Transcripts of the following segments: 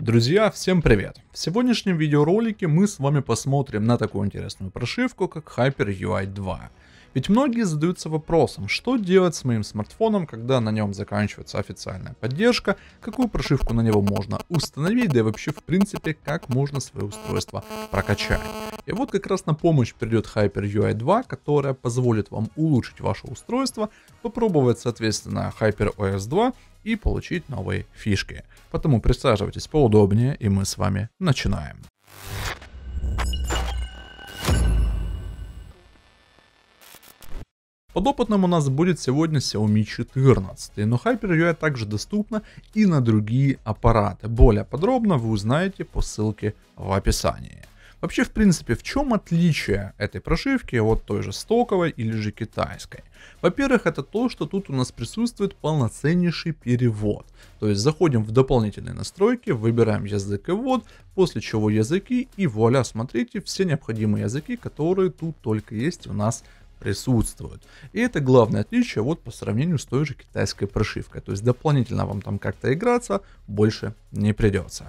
Друзья, всем привет! В сегодняшнем видеоролике мы с вами посмотрим на такую интересную прошивку, как Hyper UI 2. Ведь многие задаются вопросом, что делать с моим смартфоном, когда на нем заканчивается официальная поддержка, какую прошивку на него можно установить, да и вообще в принципе, как можно свое устройство прокачать. И вот как раз на помощь придет Hyper UI 2, которая позволит вам улучшить ваше устройство, попробовать соответственно Hyper OS 2 и получить новые фишки. Поэтому присаживайтесь поудобнее и мы с вами начинаем. Подопытным у нас будет сегодня Xiaomi 14, но HyperUI также доступна и на другие аппараты. Более подробно вы узнаете по ссылке в описании. Вообще, в принципе, в чем отличие этой прошивки от той же стоковой или же китайской? Во-первых, это то, что тут у нас присутствует полноценнейший перевод. То есть заходим в дополнительные настройки, выбираем язык и ввод, после чего языки и вуаля, смотрите, все необходимые языки, которые тут только есть у нас присутствуют. И это главное отличие вот по сравнению с той же китайской прошивкой. То есть дополнительно вам там как-то играться больше не придется.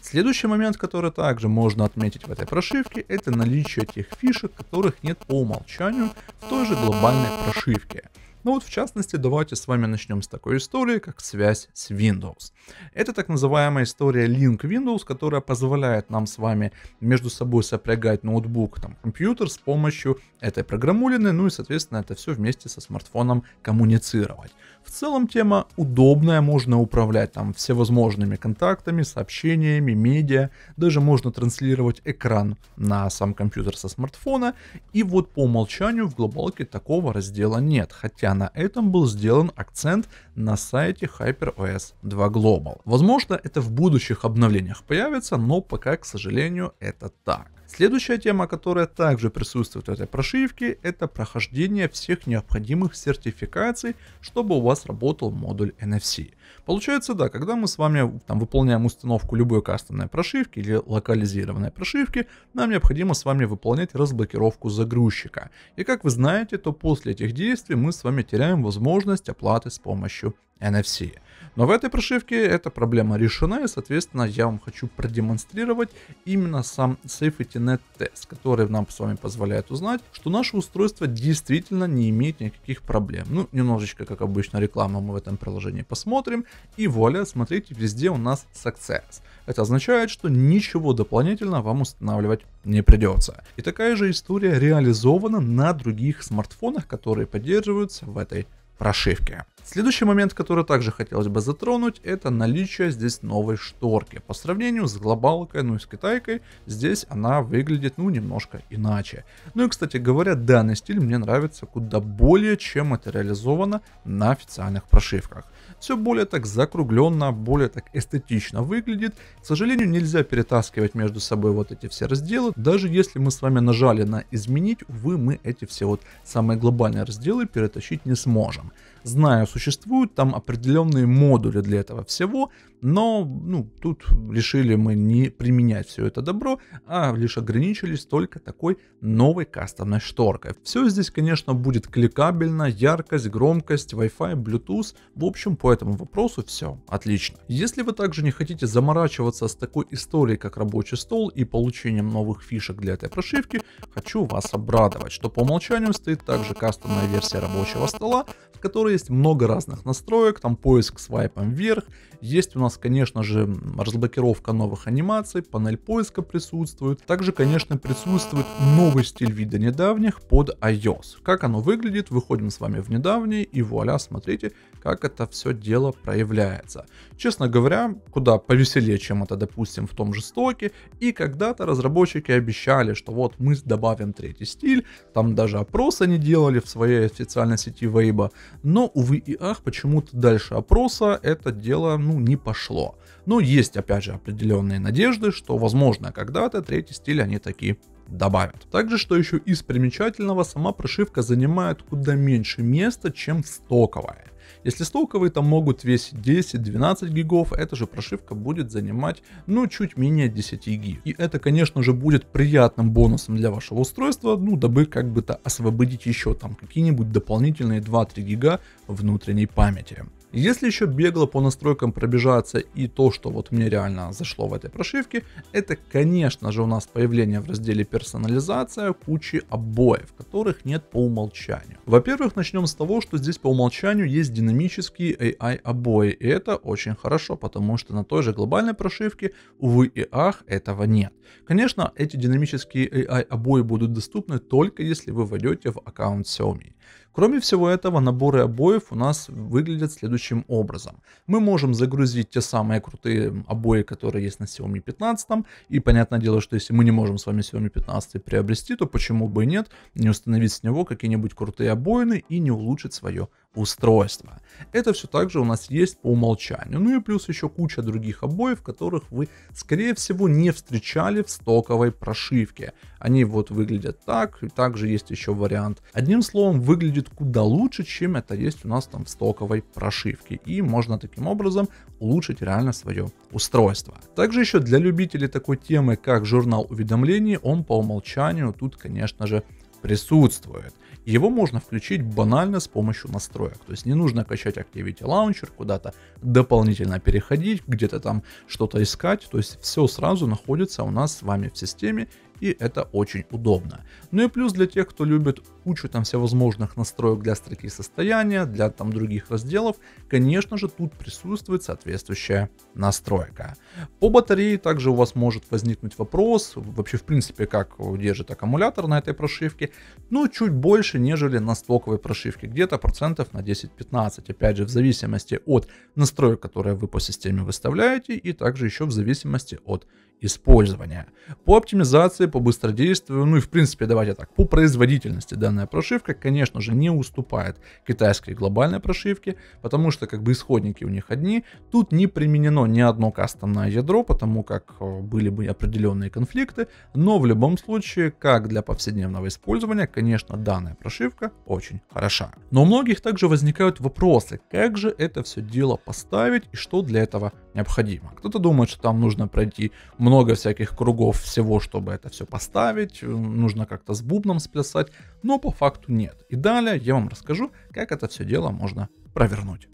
Следующий момент, который также можно отметить в этой прошивке, это наличие тех фишек, которых нет по умолчанию в той же глобальной прошивке. Ну вот в частности давайте с вами начнем с такой истории, как связь с Windows. Это так называемая история Link Windows, которая позволяет нам с вами между собой сопрягать ноутбук, там, компьютер с помощью этой программулины, ну и соответственно это все вместе со смартфоном коммуницировать. В целом тема удобная, можно управлять там всевозможными контактами, сообщениями, медиа, даже можно транслировать экран на сам компьютер со смартфона, и вот по умолчанию в глобалке такого раздела нет, хотя хотя а на этом был сделан акцент на сайте HyperOS 2 Global. Возможно, это в будущих обновлениях появится, но пока, к сожалению, это так. Следующая тема, которая также присутствует в этой прошивке, это прохождение всех необходимых сертификаций, чтобы у вас работал модуль NFC. Получается, да, когда мы с вами там, выполняем установку любой кастомной прошивки или локализированной прошивки, нам необходимо с вами выполнять разблокировку загрузчика. И как вы знаете, то после этих действий мы с вами теряем возможность оплаты с помощью NFC. Но в этой прошивке эта проблема решена, и, соответственно, я вам хочу продемонстрировать именно сам SafetyNet тест, который нам с вами позволяет узнать, что наше устройство действительно не имеет никаких проблем. Ну, немножечко, как обычно, реклама мы в этом приложении посмотрим, и вуаля, смотрите, везде у нас success. Это означает, что ничего дополнительно вам устанавливать не придется. И такая же история реализована на других смартфонах, которые поддерживаются в этой прошивки. Следующий момент, который также хотелось бы затронуть, это наличие здесь новой шторки. По сравнению с глобалкой, ну и с китайкой, здесь она выглядит, ну, немножко иначе. Ну и, кстати говоря, данный стиль мне нравится куда более, чем это реализовано на официальных прошивках. Все более так закругленно, более так эстетично выглядит. К сожалению, нельзя перетаскивать между собой вот эти все разделы. Даже если мы с вами нажали на изменить, увы, мы эти все вот самые глобальные разделы перетащить не сможем. Знаю, существуют там определенные модули для этого всего, но ну, тут решили мы не применять все это добро, а лишь ограничились только такой новой кастомной шторкой. Все здесь, конечно, будет кликабельно, яркость, громкость, Wi-Fi, Bluetooth. В общем, по этому вопросу все отлично. Если вы также не хотите заморачиваться с такой историей, как рабочий стол и получением новых фишек для этой прошивки, хочу вас обрадовать, что по умолчанию стоит также кастомная версия рабочего стола, в которой есть много разных настроек, там поиск свайпом вверх, есть у нас нас, конечно же, разблокировка новых анимаций, панель поиска присутствует. Также, конечно, присутствует новый стиль вида недавних под iOS. Как оно выглядит, выходим с вами в недавний и вуаля, смотрите, как это все дело проявляется. Честно говоря, куда повеселее, чем это, допустим, в том же стоке. И когда-то разработчики обещали, что вот мы добавим третий стиль, там даже опросы не делали в своей официальной сети Weibo. Но, увы и ах, почему-то дальше опроса это дело, ну, не пошло произошло. Но есть, опять же, определенные надежды, что, возможно, когда-то третий стиль они такие добавят. Также, что еще из примечательного, сама прошивка занимает куда меньше места, чем стоковая. Если стоковые там могут весить 10-12 гигов, эта же прошивка будет занимать ну чуть менее 10 гиг. И это конечно же будет приятным бонусом для вашего устройства, ну дабы как бы то освободить еще там какие-нибудь дополнительные 2-3 гига внутренней памяти. Если еще бегло по настройкам пробежаться и то, что вот мне реально зашло в этой прошивке, это конечно же у нас появление в разделе персонализация кучи обоев, которых нет по умолчанию. Во-первых, начнем с того, что здесь по умолчанию есть динамические AI обои, и это очень хорошо, потому что на той же глобальной прошивке, увы и ах, этого нет. Конечно, эти динамические AI обои будут доступны только если вы войдете в аккаунт Xiaomi. Кроме всего этого, наборы обоев у нас выглядят следующим образом. Мы можем загрузить те самые крутые обои, которые есть на Xiaomi 15, и понятное дело, что если мы не можем с вами Xiaomi 15 приобрести, то почему бы и нет, не установить с него какие-нибудь крутые обоины и не улучшить свое устройства. Это все также у нас есть по умолчанию. Ну и плюс еще куча других обоев, которых вы, скорее всего, не встречали в стоковой прошивке. Они вот выглядят так, и также есть еще вариант. Одним словом, выглядит куда лучше, чем это есть у нас там в стоковой прошивке. И можно таким образом улучшить реально свое устройство. Также еще для любителей такой темы, как журнал уведомлений, он по умолчанию тут, конечно же, присутствует его можно включить банально с помощью настроек. То есть не нужно качать Activity Launcher, куда-то дополнительно переходить, где-то там что-то искать. То есть все сразу находится у нас с вами в системе и это очень удобно. Ну и плюс для тех, кто любит кучу там всевозможных настроек для строки состояния, для там других разделов, конечно же тут присутствует соответствующая настройка. По батарее также у вас может возникнуть вопрос, вообще в принципе как держит аккумулятор на этой прошивке, ну чуть больше, нежели на стоковой прошивке, где-то процентов на 10-15, опять же в зависимости от настроек, которые вы по системе выставляете и также еще в зависимости от использования. По оптимизации, по быстродействию, ну и в принципе давайте так, по производительности данная прошивка, конечно же, не уступает китайской глобальной прошивке, потому что как бы исходники у них одни, тут не применено ни одно кастомное ядро, потому как э, были бы определенные конфликты, но в любом случае, как для повседневного использования, конечно, данная прошивка очень хороша. Но у многих также возникают вопросы, как же это все дело поставить и что для этого необходимо. Кто-то думает, что там нужно пройти много всяких кругов всего, чтобы это все поставить, э, нужно как-то с бубном сплясать, но по факту нет. И далее я вам расскажу, как это все дело можно провернуть.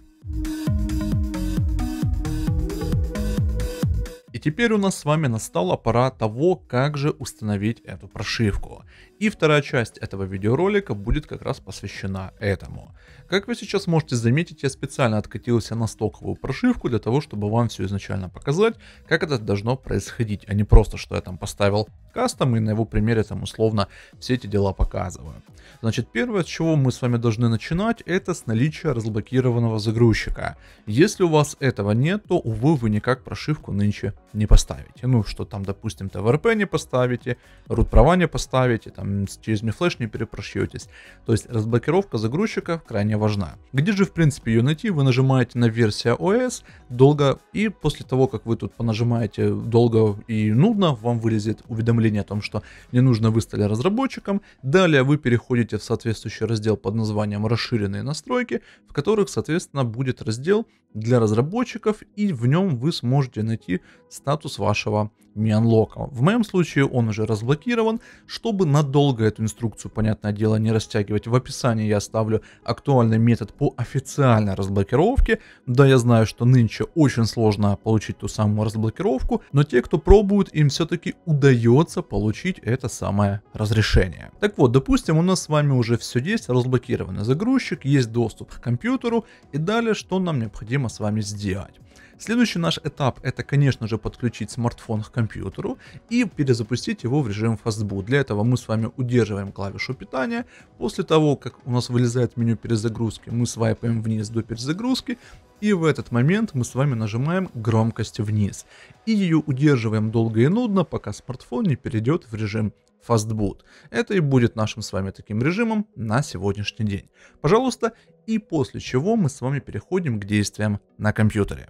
теперь у нас с вами настала пора того, как же установить эту прошивку. И вторая часть этого видеоролика будет как раз посвящена этому. Как вы сейчас можете заметить, я специально откатился на стоковую прошивку для того, чтобы вам все изначально показать, как это должно происходить, а не просто, что я там поставил подкастом и на его примере там условно все эти дела показываю. Значит, первое, с чего мы с вами должны начинать, это с наличия разблокированного загрузчика. Если у вас этого нет, то, увы, вы никак прошивку нынче не поставите. Ну, что там, допустим, ТВРП не поставите, root права не поставите, там через MeFlash не перепрошьетесь. То есть разблокировка загрузчика крайне важна. Где же, в принципе, ее найти? Вы нажимаете на версия OS, долго, и после того, как вы тут понажимаете долго и нудно, вам вылезет уведомление уведомление о том, что не нужно вы разработчикам. Далее вы переходите в соответствующий раздел под названием «Расширенные настройки», в которых, соответственно, будет раздел для разработчиков, и в нем вы сможете найти статус вашего мианлока. В моем случае он уже разблокирован. Чтобы надолго эту инструкцию, понятное дело, не растягивать, в описании я оставлю актуальный метод по официальной разблокировке. Да, я знаю, что нынче очень сложно получить ту самую разблокировку, но те, кто пробует, им все-таки удается получить это самое разрешение. Так вот, допустим, у нас с вами уже все есть, разблокированный загрузчик, есть доступ к компьютеру, и далее что нам необходимо необходимо с вами сделать. Следующий наш этап это, конечно же, подключить смартфон к компьютеру и перезапустить его в режим фастбут. Для этого мы с вами удерживаем клавишу питания. После того, как у нас вылезает меню перезагрузки, мы свайпаем вниз до перезагрузки. И в этот момент мы с вами нажимаем громкость вниз. И ее удерживаем долго и нудно, пока смартфон не перейдет в режим Fastboot. Это и будет нашим с вами таким режимом на сегодняшний день. Пожалуйста, и после чего мы с вами переходим к действиям на компьютере.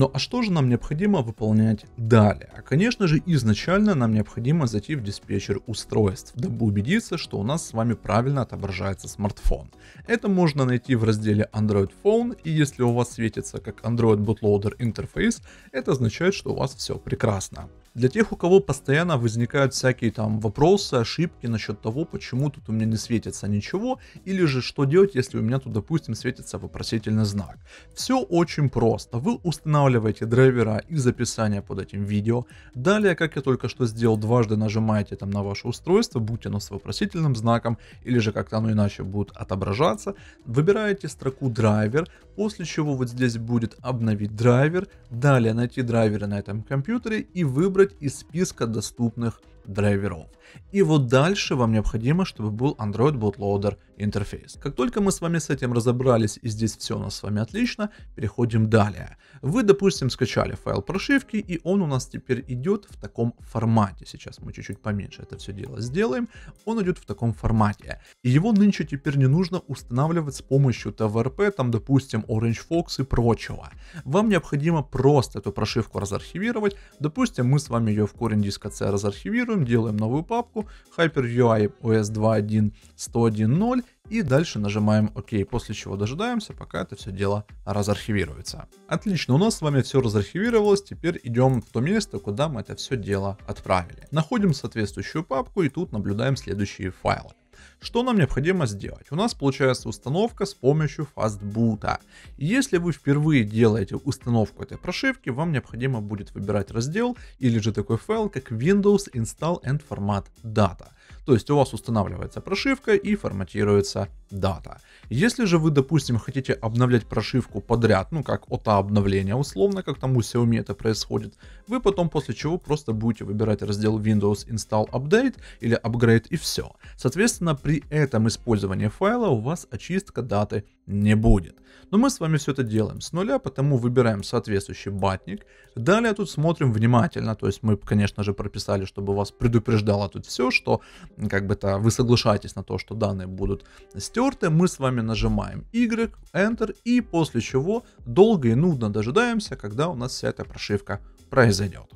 Ну а что же нам необходимо выполнять далее? А, конечно же, изначально нам необходимо зайти в диспетчер устройств, дабы убедиться, что у нас с вами правильно отображается смартфон. Это можно найти в разделе Android Phone, и если у вас светится как Android Bootloader Interface, это означает, что у вас все прекрасно. Для тех, у кого постоянно возникают всякие там вопросы, ошибки насчет того, почему тут у меня не светится ничего, или же что делать, если у меня тут, допустим, светится вопросительный знак. Все очень просто. Вы устанавливаете драйвера из описания под этим видео. Далее, как я только что сделал, дважды нажимаете там на ваше устройство, будь оно с вопросительным знаком, или же как-то оно иначе будет отображаться. Выбираете строку драйвер, после чего вот здесь будет обновить драйвер, далее найти драйверы на этом компьютере и выбрать выбрать из списка доступных драйверов. И вот дальше вам необходимо, чтобы был Android Bootloader интерфейс. Как только мы с вами с этим разобрались и здесь все у нас с вами отлично, переходим далее. Вы, допустим, скачали файл прошивки и он у нас теперь идет в таком формате. Сейчас мы чуть-чуть поменьше это все дело сделаем. Он идет в таком формате. И его нынче теперь не нужно устанавливать с помощью ТВРП, там, допустим, Orange Fox и прочего. Вам необходимо просто эту прошивку разархивировать. Допустим, мы с вами ее в корень диска C разархивируем, делаем новую папку папку HyperUI OS 2.1 101.0 и дальше нажимаем ОК, после чего дожидаемся, пока это все дело разархивируется. Отлично, у нас с вами все разархивировалось, теперь идем в то место, куда мы это все дело отправили. Находим соответствующую папку и тут наблюдаем следующие файлы. Что нам необходимо сделать? У нас получается установка с помощью фастбута. Если вы впервые делаете установку этой прошивки, вам необходимо будет выбирать раздел или же такой файл, как Windows Install and Format Data. То есть у вас устанавливается прошивка и форматируется дата. Если же вы, допустим, хотите обновлять прошивку подряд, ну как от обновления условно, как там у Xiaomi это происходит, вы потом после чего просто будете выбирать раздел Windows Install Update или Upgrade и все. Соответственно, при этом использовании файла у вас очистка даты не будет. Но мы с вами все это делаем с нуля, потому выбираем соответствующий батник. Далее тут смотрим внимательно, то есть мы, конечно же, прописали, чтобы вас предупреждало тут все, что как бы то вы соглашаетесь на то, что данные будут стерты. Мы с вами нажимаем Y, Enter, и после чего долго и нудно дожидаемся, когда у нас вся эта прошивка произойдет.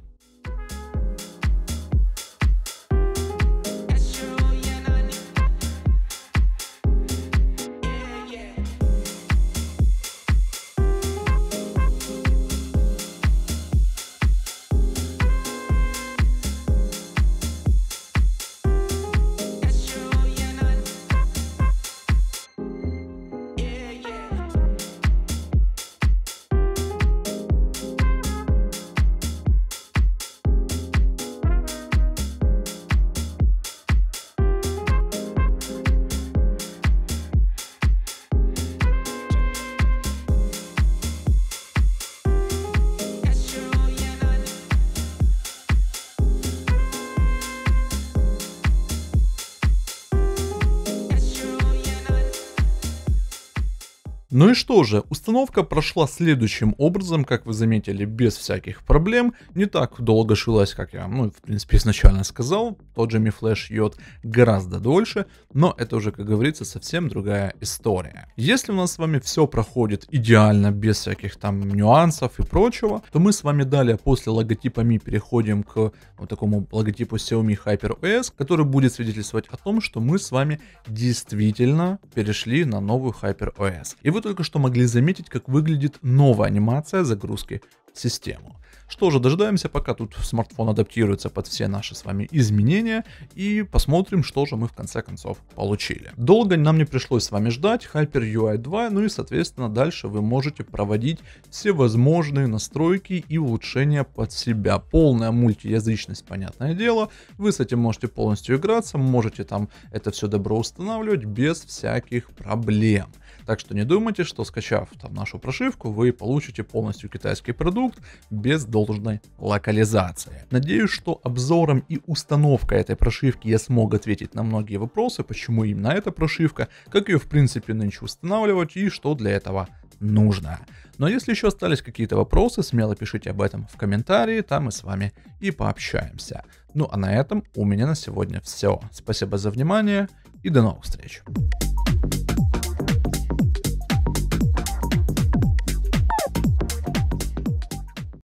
Ну и что же, установка прошла следующим образом, как вы заметили, без всяких проблем. Не так долго шилась, как я, ну, в принципе, изначально сказал. Тот же Mi Flash йод гораздо дольше, но это уже, как говорится, совсем другая история. Если у нас с вами все проходит идеально, без всяких там нюансов и прочего, то мы с вами далее после логотипа Mi переходим к вот такому логотипу Xiaomi Hyper OS, который будет свидетельствовать о том, что мы с вами действительно перешли на новую Hyper OS. И вот только что могли заметить, как выглядит новая анимация загрузки в систему. Что же, дожидаемся, пока тут смартфон адаптируется под все наши с вами изменения и посмотрим, что же мы в конце концов получили. Долго нам не пришлось с вами ждать, Hyper UI 2, ну и соответственно дальше вы можете проводить все возможные настройки и улучшения под себя. Полная мультиязычность, понятное дело, вы с этим можете полностью играться, можете там это все добро устанавливать без всяких проблем. Так что не думайте, что скачав там нашу прошивку, вы получите полностью китайский продукт без должной локализации. Надеюсь, что обзором и установкой этой прошивки я смог ответить на многие вопросы, почему именно эта прошивка, как ее в принципе нынче устанавливать и что для этого нужно. Но если еще остались какие-то вопросы, смело пишите об этом в комментарии, там мы с вами и пообщаемся. Ну а на этом у меня на сегодня все. Спасибо за внимание и до новых встреч.